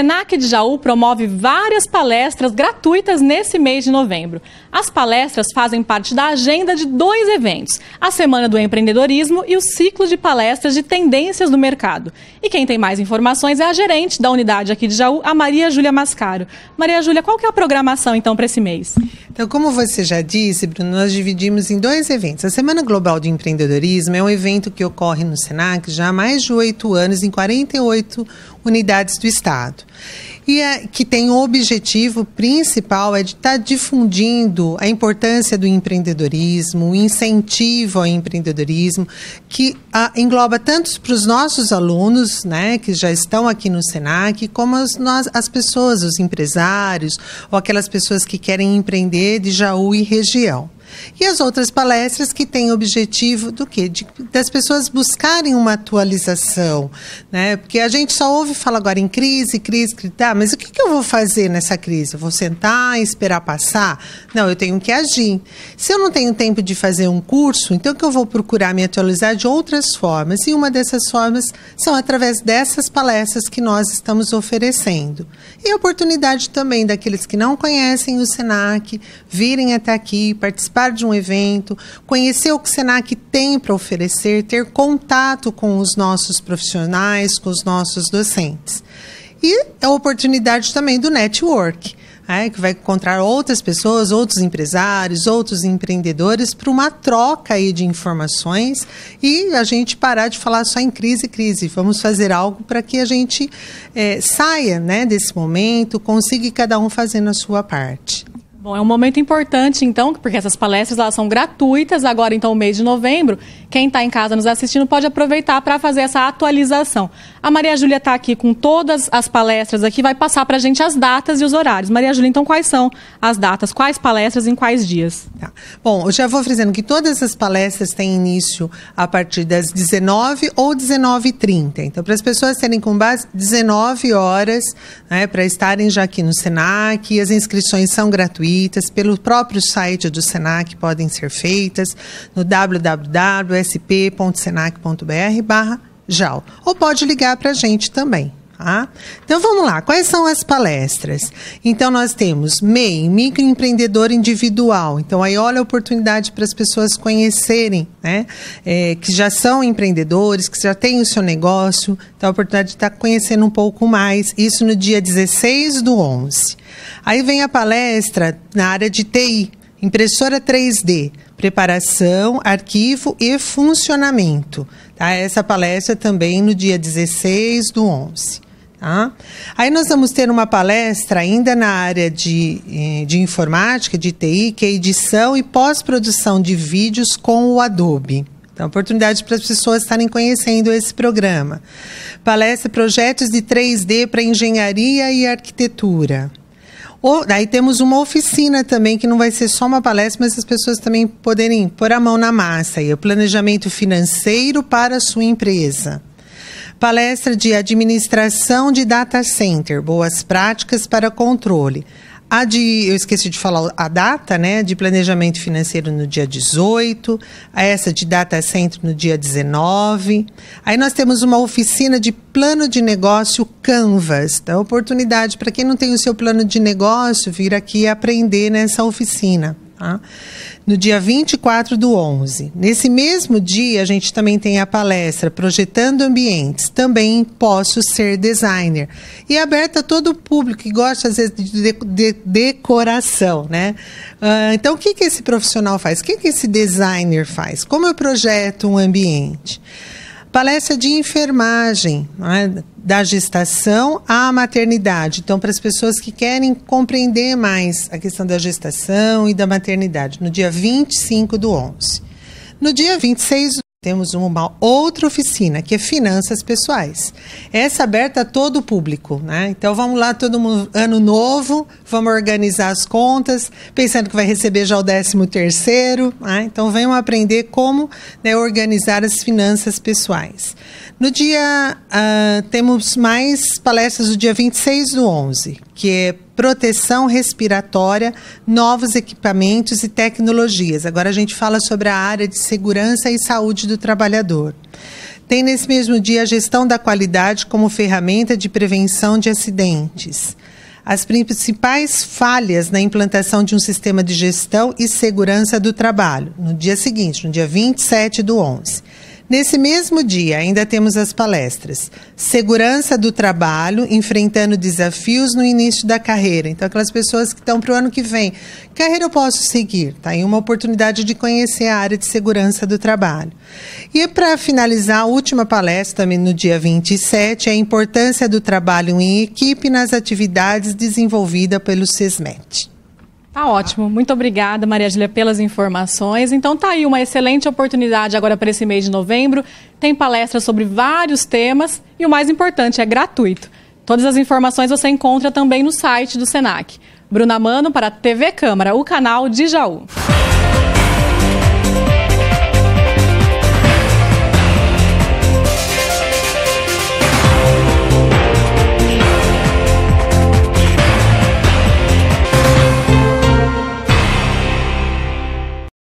Senac de Jaú promove várias palestras gratuitas nesse mês de novembro. As palestras fazem parte da agenda de dois eventos: a Semana do Empreendedorismo e o ciclo de palestras de tendências do mercado. E quem tem mais informações é a gerente da unidade aqui de Jaú, a Maria Júlia Mascaro. Maria Júlia, qual que é a programação então para esse mês? Então, como você já disse, Bruno, nós dividimos em dois eventos. A Semana Global de Empreendedorismo é um evento que ocorre no Senac já há mais de oito anos em 48 unidades do estado. É que tem o objetivo principal é de estar tá difundindo a importância do empreendedorismo, o incentivo ao empreendedorismo, que a, ah, engloba tanto para os nossos alunos, né, que já estão aqui no Senac, como as, nós, as pessoas, os empresários ou aquelas pessoas que querem empreender de Jaú e região. E as outras palestras que têm objetivo do quê? De, das pessoas buscarem uma atualização, né? Porque a gente só ouve falar agora em crise, crise, crise, tá, mas o que, que eu vou fazer nessa crise? Eu vou sentar e esperar passar? Não, eu tenho que agir. Se eu não tenho tempo de fazer um curso, então que eu vou procurar me atualizar de outras formas. E uma dessas formas são através dessas palestras que nós estamos oferecendo. E a oportunidade também daqueles que não conhecem o SENAC virem até aqui participar participar de um evento, conhecer o que o Senac tem para oferecer, ter contato com os nossos profissionais, com os nossos docentes. E é a oportunidade também do network. Né, que vai encontrar outras pessoas, outros empresários, outros empreendedores para uma troca aí de informações e a gente parar de falar só em crise, crise. Vamos fazer algo para que a gente é, saia né, desse momento, consiga cada um fazendo a sua parte. Bom, é um momento importante, então, porque essas palestras elas são gratuitas agora, então, o mês de novembro. Quem está em casa nos assistindo pode aproveitar para fazer essa atualização. A Maria Júlia está aqui com todas as palestras aqui, vai passar para a gente as datas e os horários. Maria Júlia, então, quais são as datas? Quais palestras em quais dias? Tá. Bom, eu já vou frisando que todas essas palestras têm início a partir das 19 ou 19h30. Então, para as pessoas terem com base 19 horas, né, para estarem já aqui no SENAC, as inscrições são gratuitas gratuitas, pelo próprio site do SENAC podem ser feitas no www.sp.senac.br/jal. Ou pode ligar para a gente também. Tá? Então vamos lá, quais são as palestras? Então nós temos MEI, microempreendedor individual. Então aí olha a oportunidade para as pessoas conhecerem, né? É, que já são empreendedores, que já têm o seu negócio. Então a oportunidade de estar tá conhecendo um pouco mais. Isso no dia 16 do 11. Aí vem a palestra na área de TI, impressora 3D preparação, arquivo e funcionamento. Tá? Essa palestra também no dia 16 do 11. Tá? Aí nós vamos ter uma palestra ainda na área de, eh, de informática, de TI, que é edição e pós-produção de vídeos com o Adobe. Então, oportunidade para as pessoas estarem conhecendo esse programa. Palestra Projetos de 3D para Engenharia e Arquitetura. Ou, daí temos uma oficina também, que não vai ser só uma palestra, mas as pessoas também poderem pôr a mão na massa. E o planejamento financeiro para a sua empresa. Palestra de Administração de Data Center, Boas Práticas para Controle. A de, eu esqueci de falar a data, né? De planejamento financeiro no dia 18, a essa de data center no dia 19. Aí nós temos uma oficina de plano de negócio Canvas. Então, tá? oportunidade para quem não tem o seu plano de negócio vir aqui aprender nessa oficina. Tá? No dia 24 do 11. Nesse mesmo dia, a gente também tem a palestra Projetando Ambientes, também Posso Ser Designer. E é aberta a todo o público que gosta, às vezes, de, de decoração. Né? Uh, então, o que, que esse profissional faz? O que, que esse designer faz? Como eu projeto um ambiente? Palestra de enfermagem, né, da gestação à maternidade. Então, para as pessoas que querem compreender mais a questão da gestação e da maternidade, no dia 25 do 11. No dia 26 temos uma outra oficina, que é Finanças Pessoais. Essa é aberta a todo o público, né? Então vamos lá, todo mundo, ano novo, vamos organizar as contas, pensando que vai receber já o 13 terceiro, né? Então venham aprender como né, organizar as finanças pessoais. No dia, uh, temos mais palestras do dia 26 do 11, que é proteção respiratória, novos equipamentos e tecnologias. Agora a gente fala sobre a área de segurança e saúde do trabalhador. Tem nesse mesmo dia a gestão da qualidade como ferramenta de prevenção de acidentes as principais falhas na implantação de um sistema de gestão e segurança do trabalho, no dia seguinte, no dia 27 do 11. Nesse mesmo dia, ainda temos as palestras Segurança do Trabalho, enfrentando desafios no início da carreira. Então, aquelas pessoas que estão para o ano que vem, que carreira eu posso seguir? Tá? E uma oportunidade de conhecer a área de segurança do trabalho. E para finalizar, a última palestra, também no dia 27, é a importância do trabalho em equipe nas atividades desenvolvidas pelo SESMET. Tá ótimo. Muito obrigada, Maria Julia pelas informações. Então tá aí uma excelente oportunidade agora para esse mês de novembro. Tem palestras sobre vários temas e o mais importante é gratuito. Todas as informações você encontra também no site do Senac. Bruna Mano para a TV Câmara, o canal de Jaú.